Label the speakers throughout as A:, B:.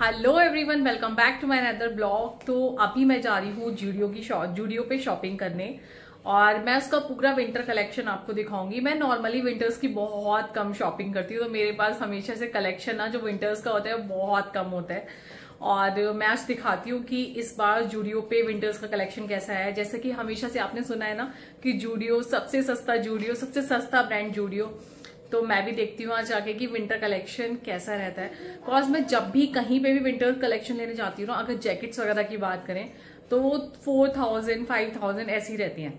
A: hello everyone welcome back to my other blog तो अभी मैं जा रही हूँ जूडियो की शॉप जूडियो पे शॉपिंग करने और मैं उसका पूरा विंटर कलेक्शन आपको दिखाऊंगी मैं नॉर्मली विंटर्स की बहुत कम शॉपिंग करती हूँ तो मेरे पास हमेशा से कलेक्शन ना जो विंटर्स का होता है बहुत कम होता है और मैं आज दिखाती हूँ कि इस बार जूडियो पे विंटर्स का कलेक्शन कैसा है जैसे कि हमेशा से आपने सुना है ना कि जूडियो सबसे सस्ता जूडियो सबसे सस्ता ब्रांड जूडियो तो मैं भी देखती हूँ आज जाके कि विंटर कलेक्शन कैसा रहता है बिकॉज मैं जब भी कहीं पे भी विंटर कलेक्शन लेने जाती हूँ अगर जैकेट्स वगैरह की बात करें तो वो फोर थाउजेंड फाइव थाउजेंड ऐसी रहती हैं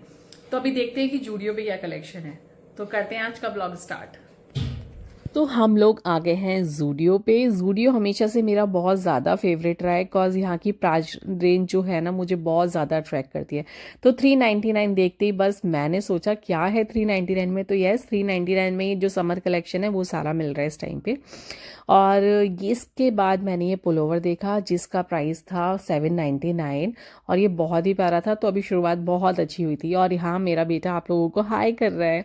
A: तो अभी देखते हैं कि जूडियो पे क्या कलेक्शन है तो करते हैं आज का ब्लॉग स्टार्ट तो हम लोग आ गए हैं जूडियो पे जूडियो हमेशा से मेरा बहुत ज़्यादा फेवरेट रहा है बिकॉज यहाँ की प्राइस रेंज जो है ना मुझे बहुत ज़्यादा अट्रैक्ट करती है तो 399 देखते ही बस मैंने सोचा क्या है 399 में तो यस 399 में जो समर कलेक्शन है वो सारा मिल रहा है इस टाइम पे और इसके बाद मैंने ये पुलोवर देखा जिसका प्राइस था सेवन और ये बहुत ही प्यारा था तो अभी शुरुआत बहुत अच्छी हुई थी और यहाँ मेरा बेटा आप लोगों को हाई कर रहा है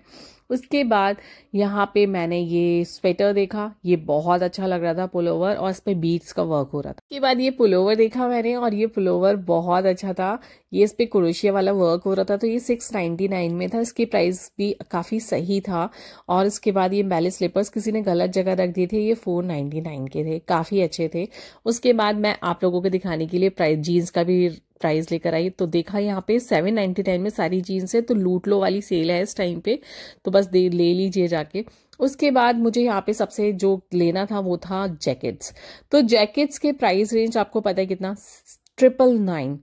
A: उसके बाद यहाँ पे मैंने ये स्वेटर देखा ये बहुत अच्छा लग रहा था पुलोवर और इस पर बीट्स का वर्क हो रहा था उसके बाद ये पुलोवर देखा मैंने और ये पुलोवर बहुत अच्छा था ये इस पर क्रोशिया वाला वर्क हो रहा था तो ये सिक्स नाइन्टी नाइन में था इसकी प्राइस भी काफ़ी सही था और इसके बाद ये बैले स्लीपर्स किसी ने गलत जगह रख दिए थे ये फोर नाइन्टी नाइन के थे काफ़ी अच्छे थे उसके बाद मैं आप लोगों को दिखाने के लिए प्राइस जीन्स का भी प्राइस लेकर आई तो देखा यहाँ पे सेवन नाइन्टी नाइन में सारी जीन्स है तो लूट लो वाली सेल है इस टाइम पे तो बस दे ले लीजिए जाके उसके बाद मुझे यहाँ पे सबसे जो लेना था वो था जैकेट्स तो जैकेट्स के प्राइस रेंज आपको पता है कितना ट्रिपल नाइन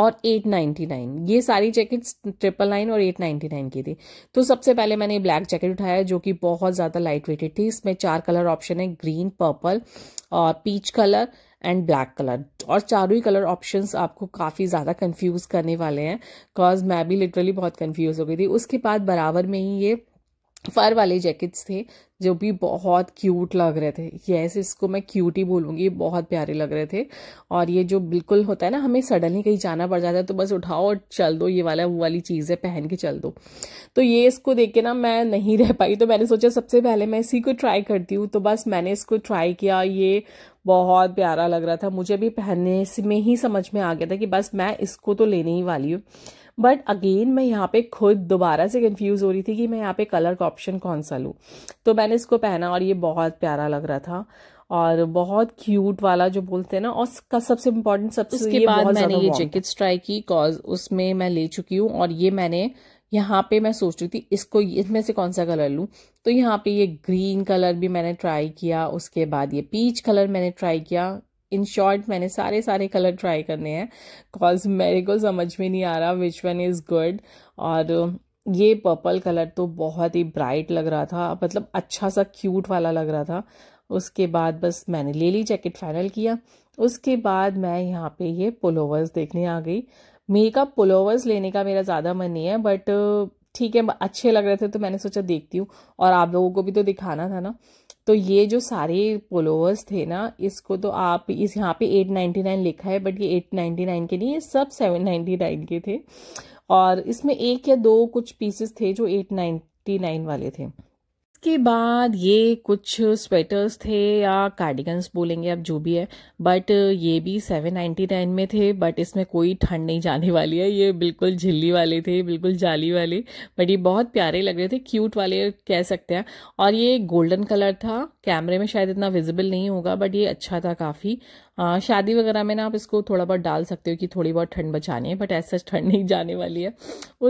A: और एट नाइन्टी नाइन ये सारी जैकेट्स ट्रिपल नाइन और एट नाइन्टी नाइन की थी तो सबसे पहले मैंने ब्लैक जैकेट उठाया जो कि बहुत ज़्यादा लाइट वेटेड थी इसमें चार कलर ऑप्शन है ग्रीन पर्पल और peach colour and black colour और चारों ही कलर ऑप्शंस आपको काफ़ी ज़्यादा कंफ्यूज करने वाले हैं बिकॉज मैं भी लिटरली बहुत कंफ्यूज हो गई थी उसके बाद बराबर में ही ये फर वाले जैकेट्स थे जो भी बहुत क्यूट लग रहे थे यस इसको मैं क्यूट ही बोलूँगी बहुत प्यारे लग रहे थे और ये जो बिल्कुल होता है ना हमें सडनली कहीं जाना पड़ जाता है तो बस उठाओ और चल दो ये वाला वो वाली चीज है पहन के चल दो तो ये इसको देख के ना मैं नहीं रह पाई तो मैंने सोचा सबसे पहले मैं इसी को ट्राई करती हूँ तो बस मैंने इसको ट्राई किया ये बहुत प्यारा लग रहा था मुझे भी पहनने में ही समझ में आ गया था कि बस मैं इसको तो लेने ही वाली हूँ बट अगेन मैं यहाँ पे खुद दोबारा से कंफ्यूज हो रही थी कि मैं यहाँ पे कलर का ऑप्शन कौन सा लूँ तो मैंने इसको पहना और ये बहुत प्यारा लग रहा था और बहुत क्यूट वाला जो बोलते हैं ना और उसका सबसे इम्पोर्टेंट सबसे उसके ये बाद मैंने ये जैकेट ट्राई की कॉज उसमें मैं ले चुकी हूँ और ये मैंने यहाँ पे मैं सोच रही थी इसको इसमें से कौन सा कलर लूँ तो यहाँ पे ये ग्रीन कलर भी मैंने ट्राई किया उसके बाद ये पीच कलर मैंने ट्राई किया इन शॉर्ट मैंने सारे सारे कलर ट्राई करने हैं बिकॉज मेरे को समझ में नहीं आ रहा विच वन इज़ गुड और ये पर्पल कलर तो बहुत ही ब्राइट लग रहा था मतलब अच्छा सा क्यूट वाला लग रहा था उसके बाद बस मैंने ले ली जैकेट फाइनल किया उसके बाद मैं यहाँ पे ये पुलोवर्स देखने आ गई मेकअप पुलोवर्स लेने का मेरा ज़्यादा मन नहीं है बट ठीक है अच्छे लग रहे थे तो मैंने सोचा देखती हूँ और आप लोगों को भी तो दिखाना था ना तो ये जो सारे पुलोवर्स थे ना इसको तो आप इस यहाँ पे 899 लिखा है बट ये 899 के नहीं ये सब 799 के थे और इसमें एक या दो कुछ पीसेस थे जो 899 वाले थे इसके बाद ये कुछ स्वेटर्स थे या कार्डिगन्स बोलेंगे आप जो भी है बट ये भी सेवन नाइन्टी नाइन में थे बट इसमें कोई ठंड नहीं जाने वाली है ये बिल्कुल झिल्ली वाले थे बिल्कुल जाली वाले बट ये बहुत प्यारे लग रहे थे क्यूट वाले कह सकते हैं और ये गोल्डन कलर था कैमरे में शायद इतना विजिबल नहीं होगा बट ये अच्छा था काफ़ी शादी वगैरह में ना आप इसको थोड़ा बहुत डाल सकते हो कि थोड़ी बहुत ठंड बचानी है बट ऐसा ठंड नहीं जाने वाली है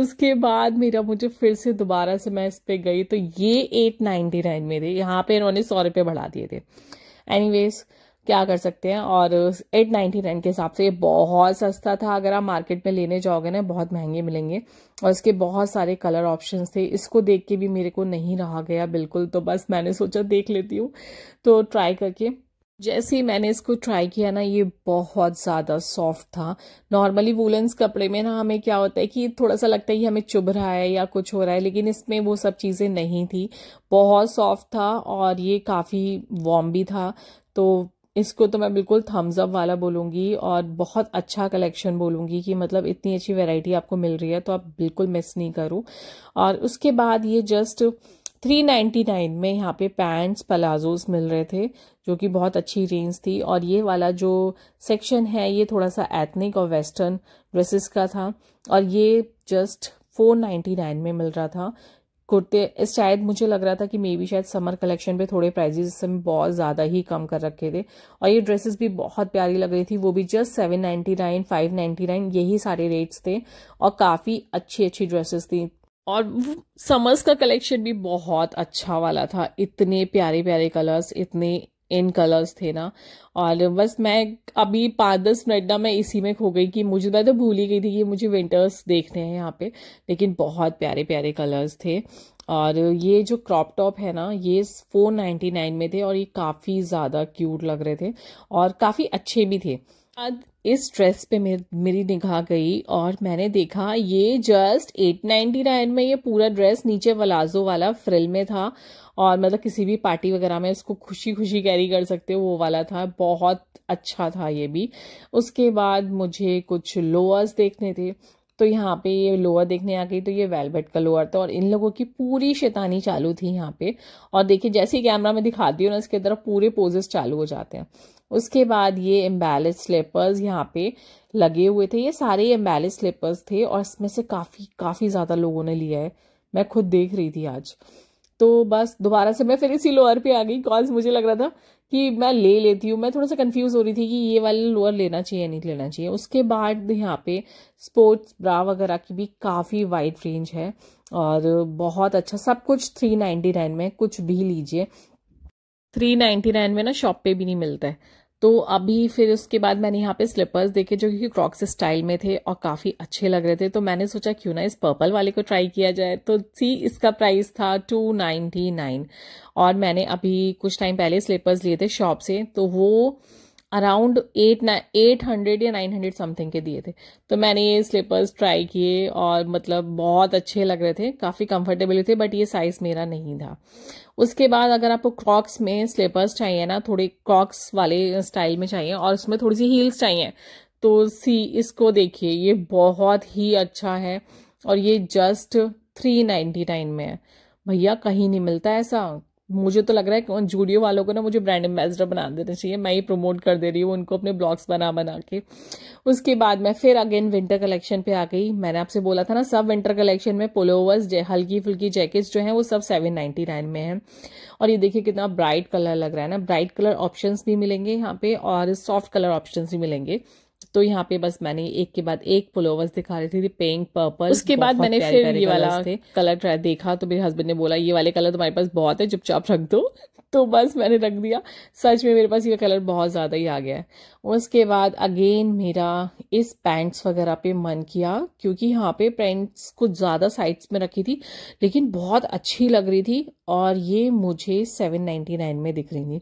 A: उसके बाद मेरा मुझे फिर से दोबारा से मैं इस पर गई तो ये एट नाइन्टी नाइन में यहाँ पे इन्होंने सौ रुपये बढ़ा दिए थे एनीवेज क्या कर सकते हैं और एट नाइन्टी नाइन के हिसाब से ये बहुत सस्ता था अगर आप मार्केट में लेने जाओगे ना बहुत महंगे मिलेंगे और इसके बहुत सारे कलर ऑप्शंस थे इसको देख के भी मेरे को नहीं रहा गया बिल्कुल तो बस मैंने सोचा देख लेती हूँ तो ट्राई करके जैसे ही मैंने इसको ट्राई किया ना ये बहुत ज़्यादा सॉफ्ट था नॉर्मली वुलन्स कपड़े में ना हमें क्या होता है कि थोड़ा सा लगता है कि हमें चुभ रहा है या कुछ हो रहा है लेकिन इसमें वो सब चीज़ें नहीं थी बहुत सॉफ्ट था और ये काफ़ी वॉम भी था तो इसको तो मैं बिल्कुल थम्स अप वाला बोलूँगी और बहुत अच्छा कलेक्शन बोलूँगी कि मतलब इतनी अच्छी वेराइटी आपको मिल रही है तो आप बिल्कुल मिस नहीं करूँ और उसके बाद ये जस्ट थ्री नाइन्टी नाइन में यहाँ पे पैंट्स पलाजोज मिल रहे थे जो कि बहुत अच्छी रेंज थी और ये वाला जो सेक्शन है ये थोड़ा सा एथनिक और वेस्टर्न ड्रेसेस का था और ये जस्ट फोर नाइन्टी नाइन में मिल रहा था कुर्ते शायद मुझे लग रहा था कि मे बी शायद समर कलेक्शन पे थोड़े प्राइजेस में बहुत ज़्यादा ही कम कर रखे थे और ये ड्रेसेस भी बहुत प्यारी लग रही थी वो भी just seven ninety nine five ninety nine यही सारे रेट्स थे और काफ़ी अच्छी अच्छी ड्रेसेस थी और समर्स का कलेक्शन भी बहुत अच्छा वाला था इतने प्यारे प्यारे कलर्स इतने इन कलर्स थे ना और बस मैं अभी पाँच दस मिनट ना मैं इसी में खो गई कि मुझे मैं तो भूल ही गई थी कि मुझे विंटर्स देखने हैं यहाँ पे लेकिन बहुत प्यारे प्यारे कलर्स थे और ये जो क्रॉप टॉप है ना ये फोर नाइन्टी नाइन में थे और ये काफ़ी ज़्यादा क्यूट लग रहे थे और काफ़ी अच्छे भी थे बाद इस ड्रेस पे मेरी निगाह गई और मैंने देखा ये जस्ट एट नाइन्टी नाइन में ये पूरा ड्रेस नीचे वलाजो वाला फ्रिल में था और मतलब किसी भी पार्टी वगैरह में इसको खुशी खुशी कैरी कर सकते हो वो वाला था बहुत अच्छा था ये भी उसके बाद मुझे कुछ लोअर्स देखने थे तो यहाँ पे ये लोअर देखने आ गई तो ये वेलवेट का लोअर था और इन लोगों की पूरी शैतानी चालू थी यहाँ पे और देखिए जैसे ही कैमरा में दिखाती हूँ ना इसके तरफ पूरे पोजेस चालू हो जाते हैं उसके बाद ये एम्बेलिस स्लीपर्स यहाँ पे लगे हुए थे ये सारे एम्बेलिस स्लीपर्स थे और इसमें से काफ़ी काफ़ी ज़्यादा लोगों ने लिया है मैं खुद देख रही थी आज तो बस दोबारा से मैं फिर इसी लोअर पे आ गई कॉल्स मुझे लग रहा था कि मैं ले लेती हूँ मैं थोड़ा सा कंफ्यूज हो रही थी कि ये वाला लोअर लेना चाहिए नहीं लेना चाहिए उसके बाद यहाँ पे स्पोर्ट्स ब्रा वगैरह की भी काफ़ी वाइड रेंज है और बहुत अच्छा सब कुछ थ्री नाइन्टी नाइन में कुछ भी लीजिए थ्री नाइन्टी नाइन में ना शॉप पे भी नहीं मिलता है तो अभी फिर उसके बाद मैंने यहाँ पे स्लिपर्स देखे जो कि क्रॉक्स स्टाइल में थे और काफ़ी अच्छे लग रहे थे तो मैंने सोचा क्यों ना इस पर्पल वाले को ट्राई किया जाए तो सी इसका प्राइस था टू नाइनटी नाइन और मैंने अभी कुछ टाइम पहले स्लिपर्स लिए थे शॉप से तो वो अराउंड एट ना एट हंड्रेड या नाइन हंड्रेड समथिंग के दिए थे तो मैंने ये स्लीपर्स ट्राई किए और मतलब बहुत अच्छे लग रहे थे काफ़ी कंफर्टेबल थे बट ये साइज़ मेरा नहीं था उसके बाद अगर आपको क्रॉक्स में स्लीपर्स चाहिए ना थोड़े क्रॉक्स वाले स्टाइल में चाहिए और उसमें थोड़ी सी हील्स चाहिए तो सी इसको देखिए ये बहुत ही अच्छा है और ये जस्ट थ्री नाइन्टी नाइन में है भैया कहीं नहीं मिलता ऐसा मुझे तो लग रहा है कि जूडियो वालों को ना मुझे ब्रांड एम्बेसडर बना देना चाहिए मैं ही प्रमोट कर दे रही हूँ उनको अपने ब्लॉग्स बना बना के उसके बाद मैं फिर अगेन विंटर कलेक्शन पे आ गई मैंने आपसे बोला था ना सब विंटर कलेक्शन में पोलोवर्स हल्की फुल्की जैकेट्स जो हैं वो सब सेवन नाइन्टी नाइन में हैं और ये देखिए कितना ब्राइट कलर लग रहा है ना ब्राइट कलर ऑप्शन भी मिलेंगे यहाँ पे और सॉफ्ट कलर ऑप्शन भी मिलेंगे तो यहाँ पे बस मैंने एक के बाद एक पुलोवर्स दिखा रही थी पिंक पर्पल उसके बाद मैंने फिर ये वाला कलर ट्राई देखा तो मेरे हस्बैंड ने बोला ये वाले कलर तुम्हारे पास बहुत है चुपचाप रख दो तो बस मैंने रख दिया सच में मेरे पास ये कलर बहुत ज़्यादा ही आ गया है उसके बाद अगेन मेरा इस पैंट्स वगैरह पे मन किया क्योंकि यहाँ पे पैंट्स कुछ ज़्यादा साइड्स में रखी थी लेकिन बहुत अच्छी लग रही थी और ये मुझे सेवन नाइन्टी नाइन में दिख रही थी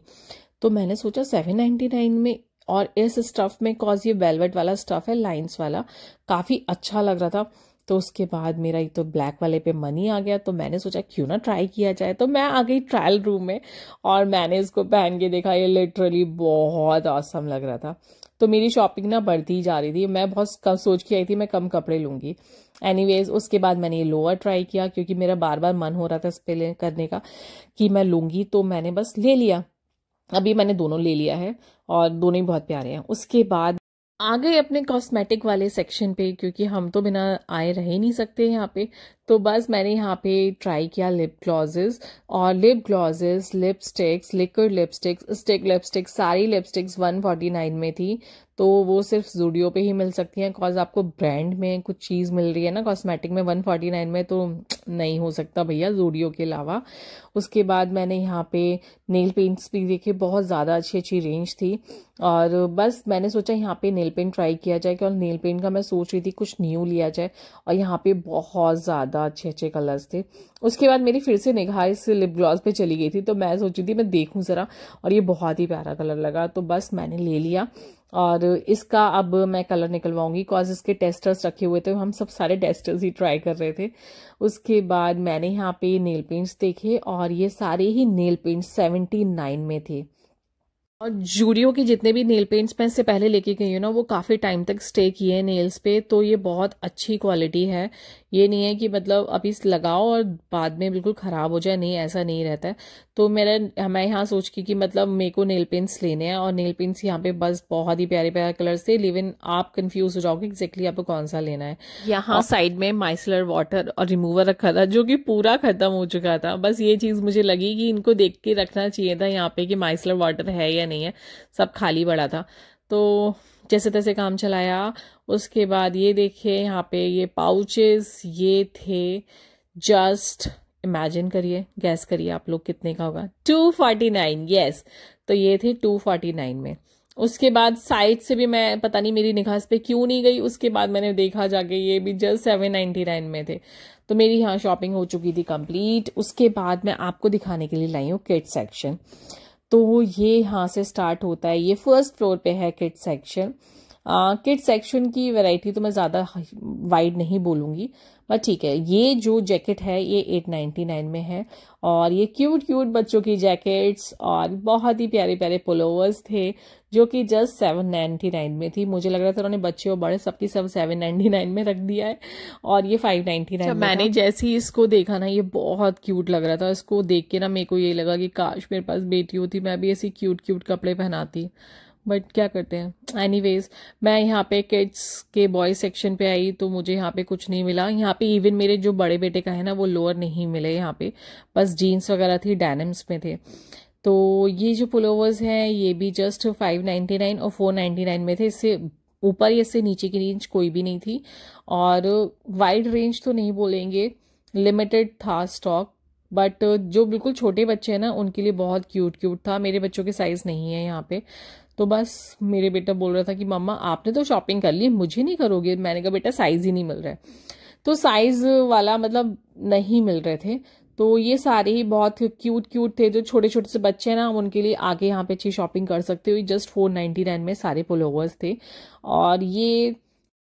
A: तो मैंने सोचा सेवन नाइन्टी नाइन में और इस स्टफ में कॉज ये वेलवेट वाला स्टफ है लाइंस वाला काफ़ी अच्छा लग रहा था तो उसके बाद मेरा एक तो ब्लैक वाले पे मनी आ गया तो मैंने सोचा क्यों ना ट्राई किया जाए तो मैं आ गई ट्रायल रूम में और मैंने इसको पहन के देखा ये लिटरली बहुत औसम लग रहा था तो मेरी शॉपिंग ना बढ़ती ही जा रही थी मैं बहुत कम सोच के आई थी मैं कम कपड़े लूँगी एनीवेज उसके बाद मैंने ये लोअर ट्राई किया क्योंकि मेरा बार बार मन हो रहा था इस पे करने का कि मैं लूँगी तो मैंने बस ले लिया अभी मैंने दोनों ले लिया है और दोनों ही बहुत प्यारे हैं उसके बाद आ गए अपने कॉस्मेटिक वाले सेक्शन पे क्योंकि हम तो बिना आए रह ही नहीं सकते यहाँ पे तो बस मैंने यहाँ पे ट्राई किया लिप ग्लॉजेस और lip glosses lipsticks liquid lipsticks stick lipsticks सारी लिपस्टिक्स 149 में थी तो वो सिर्फ जूडियो पे ही मिल सकती हैं बिकॉज आपको ब्रांड में कुछ चीज़ मिल रही है ना कॉस्मेटिक में 149 में तो नहीं हो सकता भैया जूडियो के अलावा उसके बाद मैंने यहाँ पे नेल पेंट्स भी देखे बहुत ज़्यादा अच्छी अच्छी रेंज थी और बस मैंने सोचा यहाँ पे नेल पेंट ट्राई किया जाए कि और नेल पेंट का मैं सोच रही थी कुछ न्यू लिया जाए और यहाँ पे बहुत ज़्यादा अच्छे अच्छे कलर्स थे उसके बाद मेरी फिर से निगाह इस लिप ग्लॉस पे चली गई थी तो मैं सोची थी मैं देखूँ ज़रा और ये बहुत ही प्यारा कलर लगा तो बस मैंने ले लिया और इसका अब मैं कलर निकलवाऊंगी बिकॉज इसके टेस्टर्स रखे हुए थे हम सब सारे टेस्टर्स ही ट्राई कर रहे थे उसके बाद मैंने यहाँ पे नेल पेंट्स देखे और ये सारे ही नेल पेंट्स सेवेंटी नाइन में थे और जूरियो के जितने भी नेल पेंट्स मैं इससे पहले लेके गई हूँ ना वो काफ़ी टाइम तक स्टे किए हैं नेल्स पे तो ये बहुत अच्छी क्वालिटी है ये नहीं है कि मतलब अभी लगाओ और बाद में बिल्कुल ख़राब हो जाए नहीं ऐसा नहीं रहता है तो मेरा मैं यहाँ सोच के कि मतलब मेरे को नेल पेंट्स लेने हैं और नेल पेंट्स यहाँ पे बस बहुत ही प्यारे प्यारे कलर से लेविन आप कंफ्यूज हो जाओगे एग्जैक्टली आपको कौन सा लेना है यहाँ साइड में माइसलर वाटर और रिमूवर रखा था जो कि पूरा खत्म हो चुका था बस ये चीज़ मुझे लगी कि इनको देख के रखना चाहिए था यहाँ पे कि माइसलर वाटर है या नहीं है सब खाली पड़ा था तो जैसे तैसे काम चलाया उसके बाद ये देखिए यहाँ पे ये पाउचेस ये थे जस्ट इमेजिन करिए गैस करिए आप लोग कितने का होगा टू फोर्टी नाइन यस तो ये थे टू फोर्टी नाइन में उसके बाद साइड से भी मैं पता नहीं मेरी निगाह पे क्यों नहीं गई उसके बाद मैंने देखा जाके ये भी जस्ट सेवन नाइन्टी नाइन में थे तो मेरी यहाँ शॉपिंग हो चुकी थी कंप्लीट उसके बाद मैं आपको दिखाने के लिए लाई हूँ किट सेक्शन तो ये यहाँ से स्टार्ट होता है ये फर्स्ट फ्लोर पे है किट सेक्शन किट सेक्शन की वैरायटी तो मैं ज़्यादा वाइड नहीं बोलूँगी बट ठीक है ये जो जैकेट है ये एट नाइन्टी नाइन में है और ये क्यूट क्यूट बच्चों की जैकेट्स और बहुत ही प्यारे प्यारे पुलोवर्स थे जो कि जस्ट सेवन नाइन्टी नाइन में थी मुझे लग रहा था उन्होंने बच्चे और बड़े सबकी सब सेवन नाइन्टी नाइन में रख दिया है और ये फाइव नाइन्टी नाइन मैंने जैसे ही इसको देखा ना ये बहुत क्यूट लग रहा था इसको देख के ना मेरे को ये लगा कि काश मेरे पास बेटी होती मैं भी ऐसी क्यूट क्यूट कपड़े पहनाती बट क्या करते हैं एनीवेज मैं यहाँ पे किड्स के बॉय सेक्शन पे आई तो मुझे यहाँ पे कुछ नहीं मिला यहाँ पे इवन मेरे जो बड़े बेटे का है ना वो लोअर नहीं मिले यहाँ पे बस जीन्स वगैरह थी डैनम्स में थे तो ये जो पुलोवर्स हैं ये भी जस्ट फाइव नाइन्टी नाइन और फोर नाइन्टी नाइन में थे इससे ऊपर या इससे नीचे की रेंज कोई भी नहीं थी और वाइड रेंज तो नहीं बोलेंगे लिमिटेड था स्टॉक बट जो बिल्कुल छोटे बच्चे हैं ना उनके लिए बहुत क्यूट क्यूट था मेरे बच्चों के साइज़ नहीं है यहाँ पे तो बस मेरे बेटा बोल रहा था कि मम्मा आपने तो शॉपिंग कर ली मुझे नहीं करोगे मैंने कहा बेटा साइज़ ही नहीं मिल रहा है तो साइज़ वाला मतलब नहीं मिल रहे थे तो ये सारे ही बहुत क्यूट क्यूट थे जो छोटे छोटे से बच्चे हैं ना हम उनके लिए आगे यहाँ पे अच्छी शॉपिंग कर सकते हो जस्ट फोर नाइन्टी नाइन में सारे पुलोवर्स थे और ये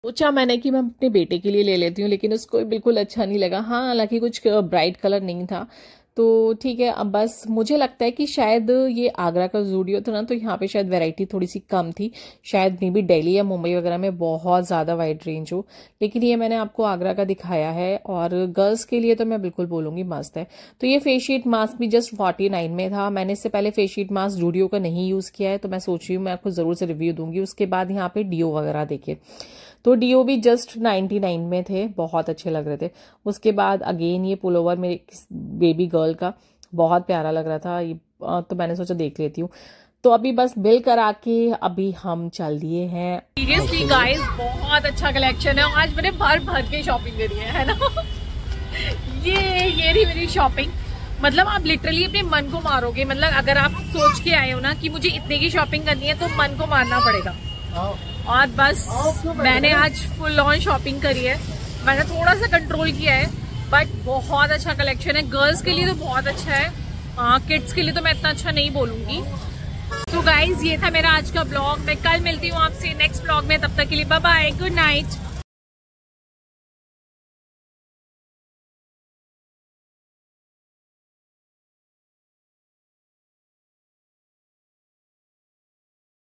A: सोचा मैंने कि मैं अपने बेटे के लिए ले लेती हूँ लेकिन उसको बिल्कुल अच्छा नहीं लगा हाँ हालांकि कुछ ब्राइट कलर नहीं था तो ठीक है अब बस मुझे लगता है कि शायद ये आगरा का जूडियो था ना तो यहाँ पे शायद वैरायटी थोड़ी सी कम थी शायद मे बी डेली या मुंबई वगैरह में बहुत ज़्यादा वाइड रेंज हो लेकिन ये मैंने आपको आगरा का दिखाया है और गर्ल्स के लिए तो मैं बिल्कुल बोलूँगी मस्त है तो ये फेस शीट मास्क भी जस्ट फोर्टी नाइन में था मैंने इससे पहले फेस शीट मास्क जूडियो का नहीं यूज़ किया है तो मैं सोच रही हूँ मैं आपको ज़रूर से रिव्यू दूंगी उसके बाद यहाँ पे डीओ वगैरह देखिए तो डीओवी जस्ट 99 में थे बहुत अच्छे लग रहे थे उसके बाद अगेन ये पुल ओवर मेरे बेबी गर्ल का बहुत प्यारा लग रहा था ये तो मैंने सोचा देख लेती हूँ तो अभी बस बिल करा के अभी हम चल दिए हैं सीरियसली गाइस बहुत अच्छा कलेक्शन है आज मैंने भर भर के शॉपिंग करी है है ना ये ये रही मेरी शॉपिंग मतलब आप लिटरली अपने मन को मारोगे मतलब अगर आप सोच के आए हो ना कि मुझे इतने की शॉपिंग करनी है तो मन को मारना पड़ेगा और बस मैंने आज फुल ऑन शॉपिंग करी है मैंने थोड़ा सा कंट्रोल किया है बट बहुत अच्छा कलेक्शन है गर्ल्स के लिए तो बहुत अच्छा है किड्स हाँ, के लिए तो मैं इतना अच्छा नहीं बोलूँगी सो so गाइज ये था मेरा आज का ब्लॉग मैं कल मिलती हूँ आपसे नेक्स्ट ब्लॉग में तब तक के लिए बाय गुड नाइट